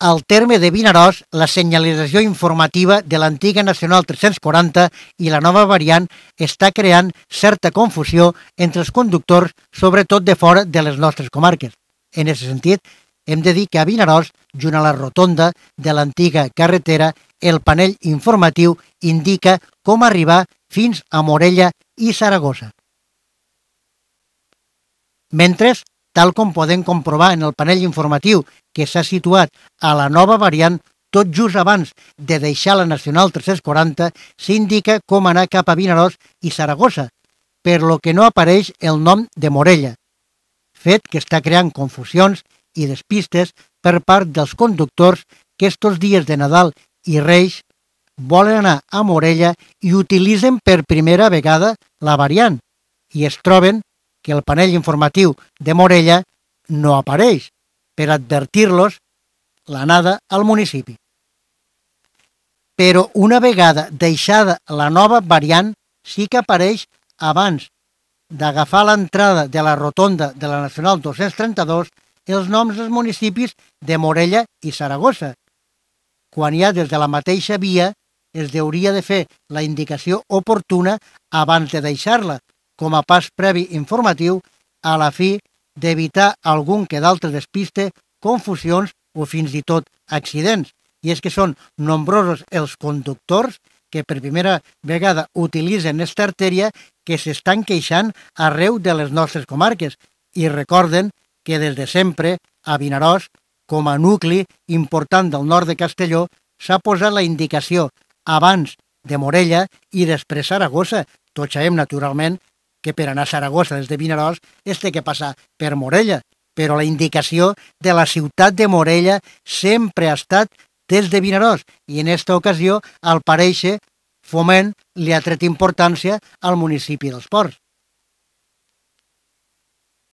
al terme de Vinaròs la senyalització informativa de l'antiga Nacional 340 i la nova variant està creant certa confusió entre els conductors, sobretot de fora de les nostres comarques. En aquest sentit, hem de dir que a Vinaròs, junt a la rotonda de l'antiga carretera, el panell informatiu indica com arribar fins a Morella i Saragossa. Mentre, tal com podem comprovar en el panell informatiu que s'ha situat a la nova variant tot just abans de deixar la Nacional 340, s'indica com anar cap a Vinaròs i Saragossa, per lo que no apareix el nom de Morella, fet que està creant confusions i despistes per part dels conductors que estos dies de Nadal i Reis volen anar a Morella i utilitzen per primera vegada la variant i es troben que el panell informatiu de Morella no apareix per advertir-los l'anada al municipi. Però una vegada deixada la nova variant sí que apareix abans d'agafar l'entrada de la rotonda de la Nacional 232 els noms dels municipis de Morella i Saragossa, quan ja des de la mateixa via es deuria de fer la indicació oportuna abans de deixar-la, com a pas previ informatiu a la fi d'evitar algun que d'altre despiste, confusions o fins i tot accidents. I és que són nombrosos els conductors que per primera vegada utilitzen aquesta artèria que s'estan queixant arreu de les nostres comarques i recorden que des de sempre a Vinaròs, com a nucli important del nord de Castelló, s'ha posat la indicació abans de Morella i després Saragossa, tot sabem naturalment que per anar a Saragossa des de Vinaròs es té que passar per Morella, però la indicació de la ciutat de Morella sempre ha estat des de Vinaròs i en aquesta ocasió, al pareixer, Foment li ha tret importància al municipi dels Ports.